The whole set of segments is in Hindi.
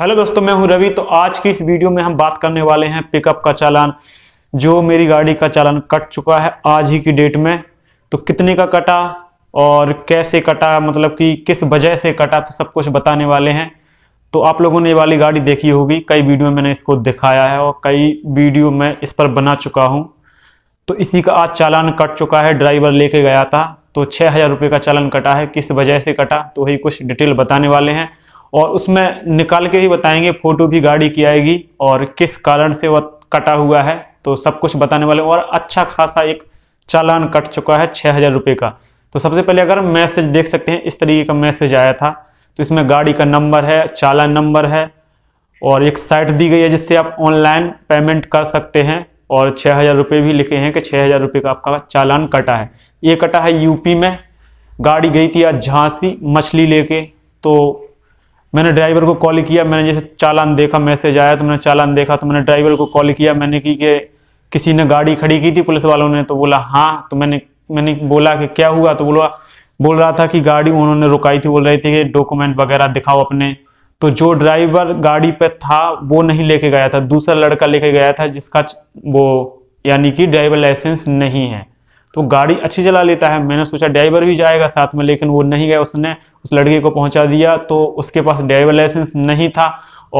हेलो दोस्तों मैं हूं रवि तो आज की इस वीडियो में हम बात करने वाले हैं पिकअप का चालान जो मेरी गाड़ी का चालान कट चुका है आज ही की डेट में तो कितने का कटा और कैसे कटा मतलब कि किस वजह से कटा तो सब कुछ बताने वाले हैं तो आप लोगों ने ये वाली गाड़ी देखी होगी कई वीडियो मैंने इसको दिखाया है और कई वीडियो मैं इस पर बना चुका हूँ तो इसी का आज चालान कट चुका है ड्राइवर लेके गया था तो छः हज़ार रुपये का चालान कटा है किस वजह से कटा तो वही कुछ डिटेल बताने वाले हैं और उसमें निकाल के ही बताएंगे फ़ोटो भी गाड़ी की आएगी और किस कारण से वह कटा हुआ है तो सब कुछ बताने वाले और अच्छा खासा एक चालान कट चुका है छः हज़ार रुपये का तो सबसे पहले अगर मैसेज देख सकते हैं इस तरीके का मैसेज आया था तो इसमें गाड़ी का नंबर है चालान नंबर है और एक साइट दी गई है जिससे आप ऑनलाइन पेमेंट कर सकते हैं और छः हज़ार रुपये भी लिखे हैं कि छः हज़ार रुपये का आपका चालान कटा है ये कटा है यूपी में गाड़ी गई थी आज झांसी मछली लेके तो मैंने ड्राइवर को कॉल किया मैंने जैसे चालान देखा मैसेज आया तो मैंने चालान देखा तो मैंने ड्राइवर को कॉल किया मैंने की कि किसी ने गाड़ी खड़ी की थी पुलिस वालों ने तो बोला हाँ तो मैंने मैंने बोला कि क्या हुआ तो बोला बोल रहा था कि गाड़ी उन्होंने रुकाई थी बोल रही थी कि डॉक्यूमेंट वगैरह दिखाओ अपने तो जो ड्राइवर गाड़ी पे था वो नहीं लेके गया था दूसरा लड़का लेके गया था जिसका वो यानी कि ड्राइवर लाइसेंस नहीं है तो गाड़ी अच्छी चला लेता है मैंने सोचा ड्राइवर भी जाएगा साथ में लेकिन वो नहीं गया उसने उस लड़के को पहुंचा दिया तो उसके पास ड्राइवर लाइसेंस नहीं था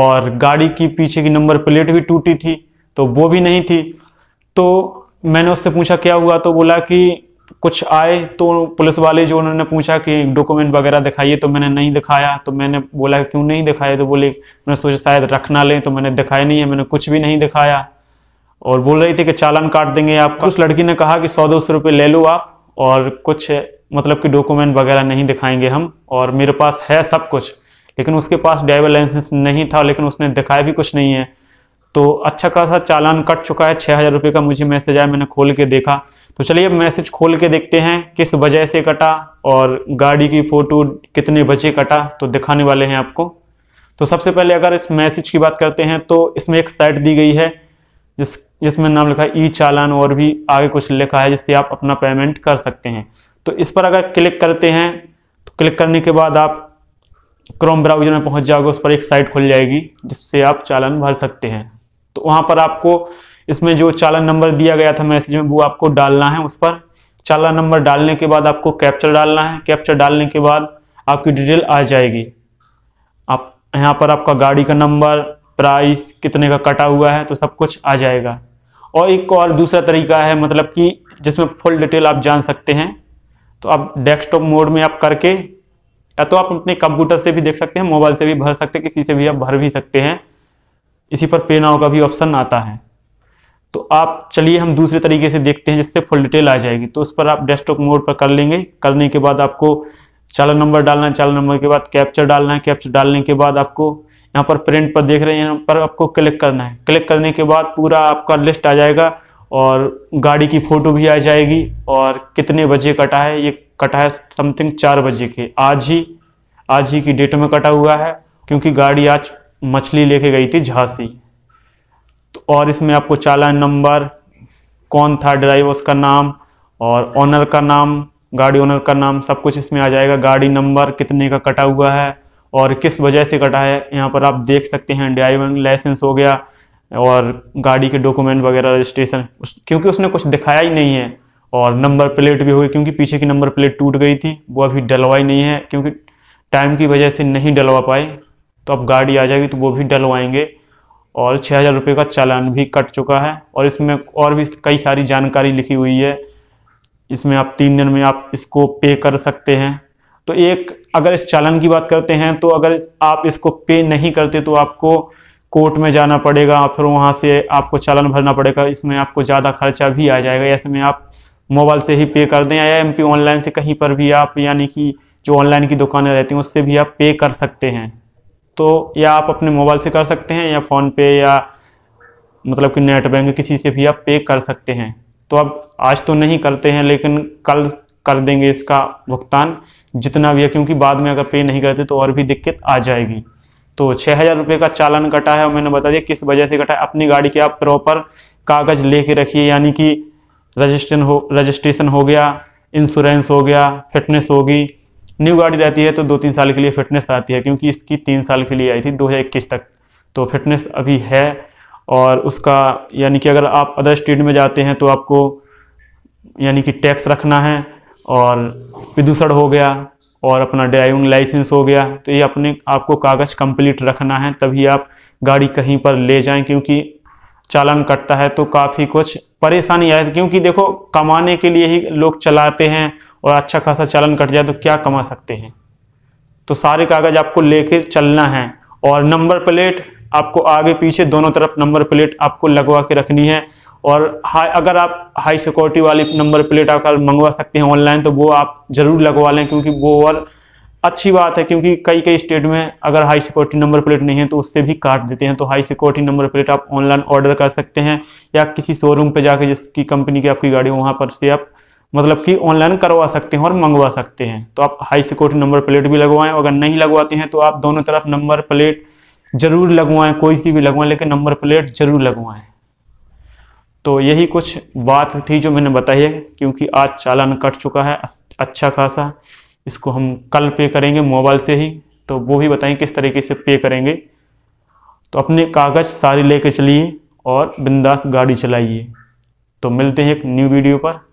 और गाड़ी की पीछे की नंबर प्लेट भी टूटी थी तो वो भी नहीं थी तो मैंने उससे पूछा क्या हुआ तो बोला कि कुछ आए तो पुलिस वाले जो उन्होंने पूछा कि डॉक्यूमेंट वगैरह दिखाइए तो मैंने नहीं दिखाया तो मैंने बोला क्यों नहीं दिखाया तो बोले मैंने सोचा शायद रखना लें तो मैंने दिखाया नहीं है मैंने कुछ भी नहीं दिखाया और बोल रही थी कि चालान काट देंगे आपका उस लड़की ने कहा कि सौ दो सौ रुपये ले लो आप और कुछ मतलब कि डॉक्यूमेंट वगैरह नहीं दिखाएंगे हम और मेरे पास है सब कुछ लेकिन उसके पास ड्राइवर लाइसेंस नहीं था लेकिन उसने दिखाया भी कुछ नहीं है तो अच्छा खासा चालान कट चुका है छः हज़ार रुपये का मुझे मैसेज आया मैंने खोल के देखा तो चलिए अब मैसेज खोल के देखते हैं किस वजह से कटा और गाड़ी की फ़ोटो कितने बजे कटा तो दिखाने वाले हैं आपको तो सबसे पहले अगर इस मैसेज की बात करते हैं तो इसमें एक साइट दी गई है जिस जिसमें नाम लिखा है ई चालान और भी आगे कुछ लिखा है जिससे आप अपना पेमेंट कर सकते हैं तो इस पर अगर क्लिक करते हैं तो क्लिक करने के बाद आप क्रोम ब्राउजर में पहुंच जाओगे उस पर एक साइट खुल जाएगी जिससे आप चालान भर सकते हैं तो वहां पर आपको इसमें जो चालान नंबर दिया गया था मैसेज में वो आपको डालना है उस पर चालान नंबर डालने के बाद आपको कैप्चर डालना है कैप्चर डालने के बाद आपकी डिटेल आ जाएगी आप यहाँ पर आपका गाड़ी का नंबर प्राइस कितने का कटा हुआ है तो सब कुछ आ जाएगा और एक और दूसरा तरीका है मतलब कि जिसमें फुल डिटेल आप जान सकते हैं तो आप डेस्कटॉप मोड में आप करके या तो आप अपने कंप्यूटर से भी देख सकते हैं मोबाइल से भी भर सकते हैं किसी से भी आप भर भी सकते हैं इसी पर पे का भी ऑप्शन आता है तो आप चलिए हम दूसरे तरीके से देखते हैं जिससे फुल डिटेल आ जाएगी तो उस पर आप डेस्कटॉप मोड पर कर लेंगे करने के बाद आपको चालन नंबर डालना है चालन नंबर के बाद कैप्चर डालना है कैप्चर डालने के बाद आपको यहाँ पर प्रिंट पर देख रहे हैं यहाँ पर आपको क्लिक करना है क्लिक करने के बाद पूरा आपका लिस्ट आ जाएगा और गाड़ी की फ़ोटो भी आ जाएगी और कितने बजे कटा है ये कटा है समथिंग चार बजे के आज ही आज ही की डेट में कटा हुआ है क्योंकि गाड़ी आज मछली लेके गई थी झांसी तो और इसमें आपको चालान नंबर कौन था ड्राइवर उसका नाम और ऑनर का नाम गाड़ी ओनर का नाम सब कुछ इसमें आ जाएगा गाड़ी नंबर कितने का कटा हुआ है और किस वजह से कटा है यहाँ पर आप देख सकते हैं ड्राइविंग लाइसेंस हो गया और गाड़ी के डॉक्यूमेंट वगैरह रजिस्ट्रेशन उस, क्योंकि उसने कुछ दिखाया ही नहीं है और नंबर प्लेट भी हुई क्योंकि पीछे की नंबर प्लेट टूट गई थी वो अभी डलवाई नहीं है क्योंकि टाइम की वजह से नहीं डलवा पाए तो अब गाड़ी आ जाएगी तो वो भी डलवाएंगे और छः हज़ार रुपये का चालान भी कट चुका है और इसमें और भी कई सारी जानकारी लिखी हुई है इसमें आप तीन दिन में आप इसको पे कर सकते हैं तो एक अगर इस चालान की बात करते हैं तो अगर आप इसको पे नहीं करते तो आपको कोर्ट में जाना पड़ेगा फिर वहाँ से आपको चालान भरना पड़ेगा इसमें आपको ज़्यादा खर्चा भी आ जाएगा ऐसे में आप मोबाइल से ही पे कर दें या एम ऑनलाइन से कहीं पर भी आप यानी कि जो ऑनलाइन की दुकानें रहती हैं उससे भी आप पे कर सकते हैं तो या आप अपने मोबाइल से कर सकते हैं या फोन पे या मतलब कि नेट बैंक किसी से भी आप पे कर सकते हैं तो अब आज तो नहीं करते हैं लेकिन कल कर देंगे इसका भुगतान जितना भी है क्योंकि बाद में अगर पे नहीं करते तो और भी दिक्कत आ जाएगी तो छः हज़ार रुपये का चालान कटा है और मैंने बता दिया किस वजह से कटा है अपनी गाड़ी के आप प्रॉपर कागज़ लेके रखिए यानी कि रजिस्ट्रेशन हो रजिस्ट्रेशन हो गया इंश्योरेंस हो गया फिटनेस होगी न्यू गाड़ी रहती है तो दो तीन साल के लिए फिटनेस आती है क्योंकि इसकी तीन साल के लिए आई थी दो तक तो फिटनेस अभी है और उसका यानी कि अगर आप अदर स्टेट में जाते हैं तो आपको यानी कि टैक्स रखना है और प्रदूषण हो गया और अपना ड्राइविंग लाइसेंस हो गया तो ये अपने आपको कागज़ कंप्लीट रखना है तभी आप गाड़ी कहीं पर ले जाएं क्योंकि चालान कटता है तो काफ़ी कुछ परेशानी आती है क्योंकि देखो कमाने के लिए ही लोग चलाते हैं और अच्छा खासा चालन कट जाए तो क्या कमा सकते हैं तो सारे कागज़ आपको लेके चलना है और नंबर प्लेट आपको आगे पीछे दोनों तरफ नंबर प्लेट आपको लगवा के रखनी है और हाई अगर आप हाई सिक्योरिटी वाली नंबर प्लेट आकर मंगवा सकते हैं ऑनलाइन तो वो आप जरूर लगवा लें क्योंकि वो और अच्छी बात है क्योंकि कई कई स्टेट में अगर हाई सिक्योरिटी नंबर प्लेट नहीं है तो उससे भी काट देते हैं तो हाई सिक्योरिटी नंबर प्लेट आप ऑनलाइन ऑर्डर कर सकते हैं या किसी शोरूम पर जाकर जिसकी कंपनी की आपकी गाड़ी हो वहाँ पर से आप मतलब कि ऑनलाइन करवा सकते हैं और मंगवा सकते हैं तो आप हाई सिक्योरिटी नंबर प्लेट भी लगवाएं अगर नहीं लगवाते हैं तो आप दोनों तरफ नंबर प्लेट जरूर लगवाएं कोई सी भी लगवाएं लेकिन नंबर प्लेट जरूर लगवाएं तो यही कुछ बात थी जो मैंने बताई है क्योंकि आज चालान कट चुका है अच्छा खासा इसको हम कल पे करेंगे मोबाइल से ही तो वो भी बताएं किस तरीके से पे करेंगे तो अपने कागज़ सारे लेके चलिए और बिंदास गाड़ी चलाइए तो मिलते हैं एक न्यू वीडियो पर